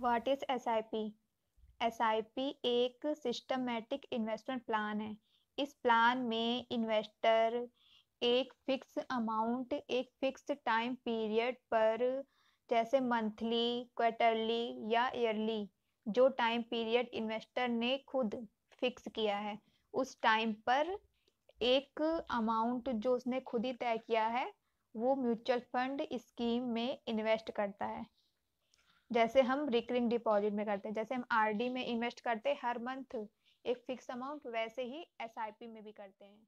Watt is S I P S I P एक systematic investment plan है इस plan में इन्वेस्टर एक फिक्स अमाउंट एक फिक्स टाइम पीरियड पर जैसे मंथली क्वार्टरली या ईयरली जो टाइम पीरियड इन्वेस्टर ने खुद फिक्स किया है उस टाइम पर एक अमाउंट जो उसने खुद ही तय किया है वो म्यूचुअल फंड स्कीम में इन्वेस्ट करता है जैसे हम रिकरिंग डिपॉजिट में करते हैं जैसे हम आरडी में इन्वेस्ट करते हैं हर मंथ एक फिक्स अमाउंट वैसे ही एसआईपी में भी करते हैं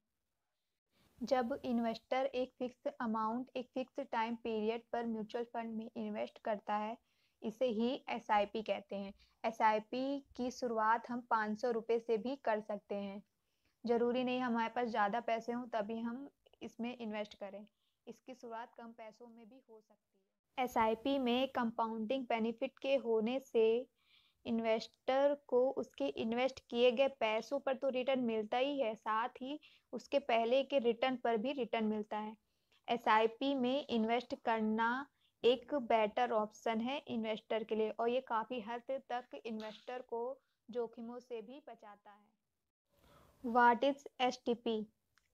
जब इन्वेस्टर एक फिक्स अमाउंट एक फिक्स टाइम पीरियड पर म्यूचुअल फंड में इन्वेस्ट करता है इसे ही एस कहते हैं एस की शुरुआत हम पाँच सौ रुपये से भी कर सकते हैं ज़रूरी नहीं हमारे पास ज़्यादा पैसे हों तभी हम इसमें इन्वेस्ट करें इसकी शुरुआत कम पैसों में भी हो सकती है एस में कंपाउंडिंग बेनिफिट के होने से इन्वेस्टर को उसके इन्वेस्ट किए गए पैसों पर तो रिटर्न मिलता ही है साथ ही उसके पहले के रिटर्न पर भी रिटर्न मिलता है एस में इन्वेस्ट करना एक बेटर ऑप्शन है इन्वेस्टर के लिए और ये काफ़ी हद तक इन्वेस्टर को जोखिमों से भी बचाता है what is S T P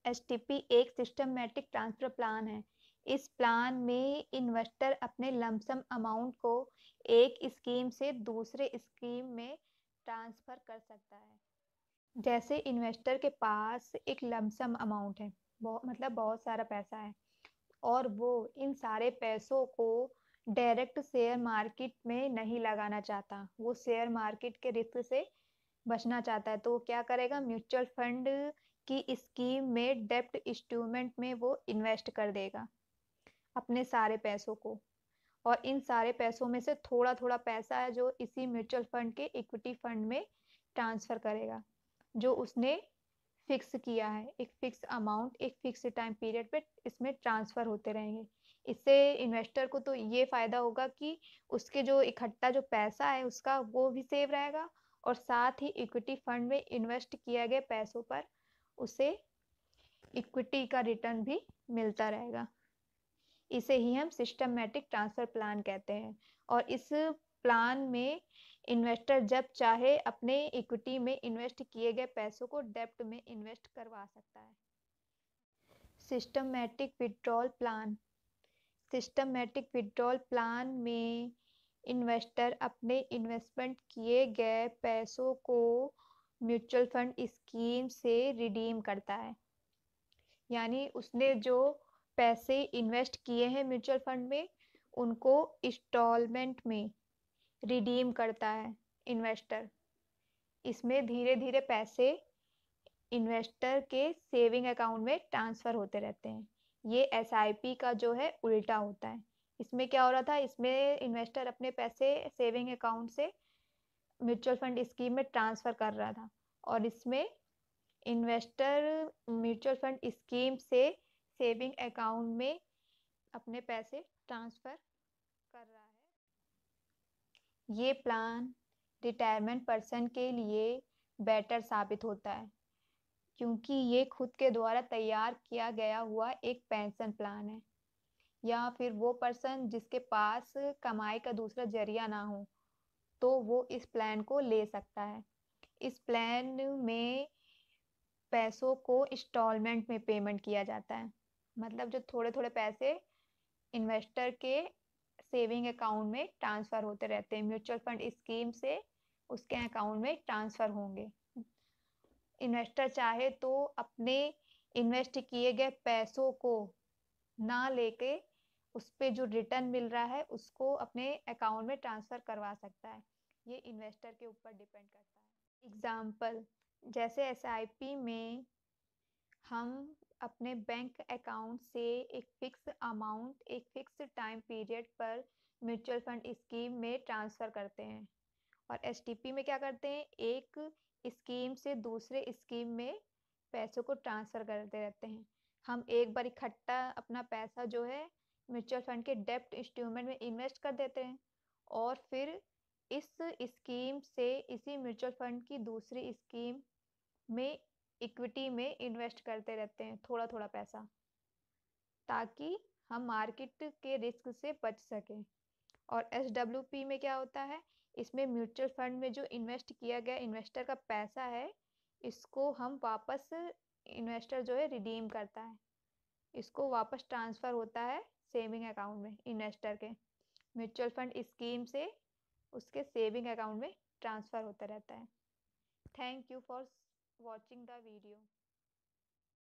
S T P एक सिस्टमेटिक ट्रांसफर प्लान है इस प्लान में इन्वेस्टर अपने लमसम अमाउंट को एक स्कीम से दूसरे स्कीम में ट्रांसफ़र कर सकता है जैसे इन्वेस्टर के पास एक लमसम अमाउंट है बहुत मतलब बहुत सारा पैसा है और वो इन सारे पैसों को डायरेक्ट शेयर मार्केट में नहीं लगाना चाहता वो शेयर मार्केट के रिस्क से बचना चाहता है तो वो क्या करेगा म्यूचुअल फंड की स्कीम में डेप्ट इंस्ट्रूमेंट में वो इन्वेस्ट कर देगा अपने सारे पैसों को और इन सारे पैसों में से थोड़ा थोड़ा पैसा है जो इसी म्यूचुअल फंड के इक्विटी फंड में ट्रांसफर करेगा जो उसने फिक्स किया है एक फिक्स अमाउंट एक फिक्स टाइम पीरियड पे इसमें ट्रांसफर होते रहेंगे इससे इन्वेस्टर को तो ये फायदा होगा कि उसके जो इकट्ठा जो पैसा है उसका वो भी सेव रहेगा और साथ ही इक्विटी फंड में इन्वेस्ट किया गया पैसों पर उसे इक्विटी का रिटर्न भी मिलता रहेगा इसे ही हम सिस्टमेटिक ट्रांसफर प्लान कहते हैं और इस प्लान में इन्वेस्टर जब चाहे अपने इक्विटी में इन्वेस्ट किए गए पैसों को डेप्ट में इन्वेस्ट करवा सकता है systematic withdrawal plan systematic withdrawal plan में इन्वेस्टर अपने इन्वेस्टमेंट किए गए पैसों को म्यूचुअल फंड स्कीम से रिडीम करता है यानी उसने जो पैसे इन्वेस्ट किए हैं म्यूचुअल फंड में उनको इंस्टॉलमेंट में रिडीम करता है इन्वेस्टर इसमें धीरे धीरे पैसे इन्वेस्टर के सेविंग अकाउंट में ट्रांसफ़र होते रहते हैं ये एस का जो है उल्टा होता है इसमें क्या हो रहा था इसमें इन्वेस्टर अपने पैसे सेविंग अकाउंट से म्यूचुअल फंड स्कीम में ट्रांसफ़र कर रहा था और इसमें इन्वेस्टर म्यूचुअल फंड स्कीम से सेविंग अकाउंट में अपने पैसे ट्रांसफ़र कर रहा है ये प्लान रिटायरमेंट पर्सन के लिए बेटर साबित होता है क्योंकि ये खुद के द्वारा तैयार किया गया हुआ एक पेंशन प्लान है या फिर वो पर्सन जिसके पास कमाई का दूसरा जरिया ना हो तो वो इस प्लान को ले सकता है इस प्लान में पैसों को इंस्टॉलमेंट में पेमेंट किया जाता है मतलब जो थोड़े थोड़े पैसे इन्वेस्टर के सेविंग अकाउंट में ट्रांसफर होते रहते हैं म्यूचुअल फंड स्कीम से उसके अकाउंट में ट्रांसफर होंगे इन्वेस्टर चाहे तो अपने इन्वेस्ट किए गए पैसों को ना लेके उस पर जो रिटर्न मिल रहा है उसको अपने अकाउंट में ट्रांसफर करवा सकता है ये इन्वेस्टर के ऊपर डिपेंड करता है एग्जाम्पल जैसे एस में हम अपने बैंक अकाउंट से एक फिक्स अमाउंट एक फिक्स टाइम पीरियड पर म्यूचुअल फंड स्कीम में ट्रांसफ़र करते हैं और एस में क्या करते हैं एक स्कीम से दूसरे स्कीम में पैसों को ट्रांसफ़र करते रहते हैं हम एक बार इकट्ठा अपना पैसा जो है म्यूचुअल फंड के डेप्ट इंस्ट्रूमेंट में इन्वेस्ट कर देते हैं और फिर इस स्कीम से इसी म्यूचुअल फंड की दूसरी स्कीम में इक्विटी में इन्वेस्ट करते रहते हैं थोड़ा थोड़ा पैसा ताकि हम मार्केट के रिस्क से बच सकें और एस डब्ल्यू पी में क्या होता है इसमें म्यूचुअल फंड में जो इन्वेस्ट किया गया इन्वेस्टर का पैसा है इसको हम वापस इन्वेस्टर जो है रिडीम करता है इसको वापस ट्रांसफ़र होता है सेविंग अकाउंट में इन्वेस्टर के म्यूचुअल फंड स्कीम से उसके सेविंग अकाउंट में ट्रांसफ़र होता रहता है thank you for watching the video.